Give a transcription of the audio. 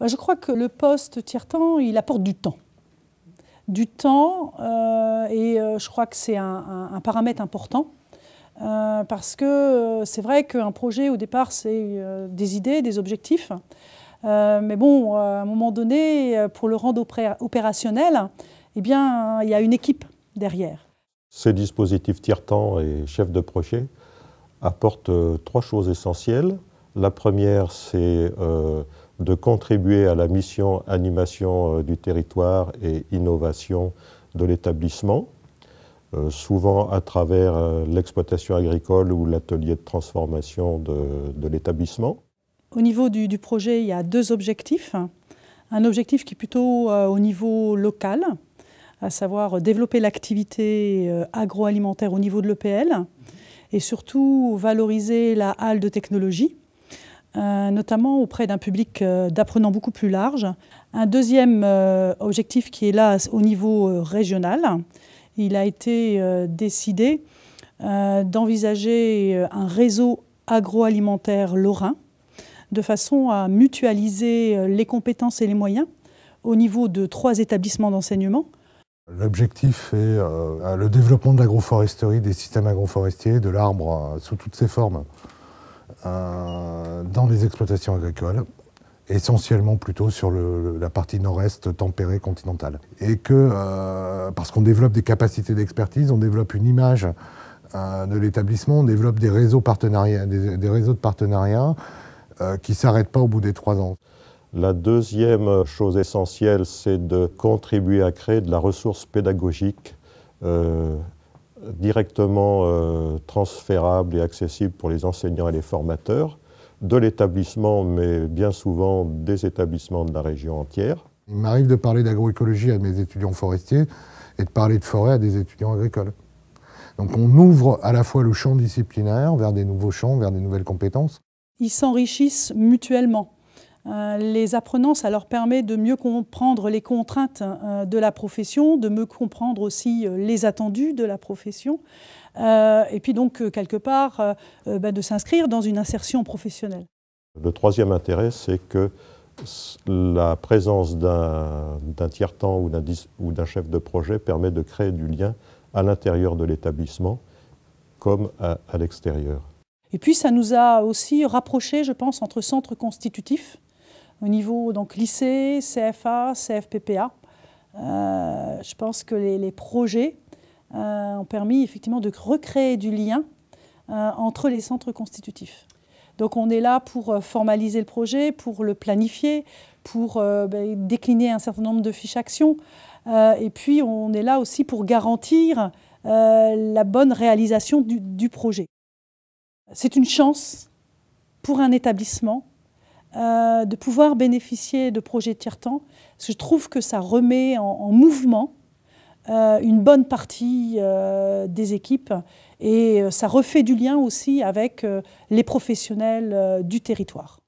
Bah, je crois que le poste tiers-temps, il apporte du temps. Du temps, euh, et euh, je crois que c'est un, paramètre important. Euh, parce que c'est vrai qu'un projet, au départ, c'est des idées, des objectifs. mais bon, à un moment donné, pour le rendre opérationnel, eh bien, il y a une équipe derrière. Ces dispositifs tiers-temps et chef de projet apportent trois choses essentielles. La première, c'est de contribuer à la mission animation euh, du territoire et innovation de l'établissement, euh, souvent à travers euh, l'exploitation agricole ou l'atelier de transformation de, l'établissement. Au niveau du, projet, il y a deux objectifs. Un objectif qui est plutôt au niveau local, à savoir développer l'activité agroalimentaire au niveau de l'EPL et surtout valoriser la halle de technologie euh, notamment auprès d'un public euh, d'apprenants beaucoup plus large. Un deuxième euh, objectif qui est là au niveau régional, il a été décidé d'envisager un réseau agroalimentaire lorrain de façon à mutualiser les compétences et les moyens au niveau de trois établissements d'enseignement. L'objectif est le développement de l'agroforesterie, des systèmes agroforestiers, de l'arbre sous toutes ses formes. Euh, dans les exploitations agricoles, essentiellement plutôt sur la partie nord-est tempérée continentale. Et que, euh, parce qu'on développe des capacités d'expertise, on développe une image euh, de l'établissement, on développe des réseaux, partenariats, des, réseaux de partenariats qui ne s'arrêtent pas au bout des trois ans. La deuxième chose essentielle, c'est de contribuer à créer de la ressource pédagogique directement transférables euh, transférable et accessible pour les enseignants et les formateurs de l'établissement, mais bien souvent des établissements de la région entière. Il m'arrive de parler d'agroécologie à mes étudiants forestiers et de parler de forêt à des étudiants agricoles. Donc on ouvre à la fois le champ disciplinaire vers des nouveaux champs, vers des nouvelles compétences. Ils s'enrichissent mutuellement. Euh, les apprenants, ça leur permet de mieux comprendre les contraintes euh, de la profession, de mieux comprendre aussi euh, les attendus de la profession, et puis donc quelque part bah, de s'inscrire dans une insertion professionnelle. Le troisième intérêt, c'est que la présence d'un tiers-temps ou d'un chef de projet permet de créer du lien à l'intérieur de l'établissement comme à, l'extérieur. Et puis ça nous a aussi rapprochés, je pense, entre centres constitutifs au niveau donc, lycée, CFA, CFPPA. Euh, je pense que les, projets euh, ont permis effectivement de recréer du lien euh, entre les centres constitutifs. Donc on est là pour formaliser le projet, pour le planifier, pour ben, décliner un certain nombre de fiches actions. et puis on est là aussi pour garantir la bonne réalisation du projet. C'est une chance pour un établissement euh, de pouvoir bénéficier de projets tiers-temps, parce je trouve que ça remet en, mouvement euh, une bonne partie euh, des équipes et ça refait du lien aussi avec les professionnels du territoire.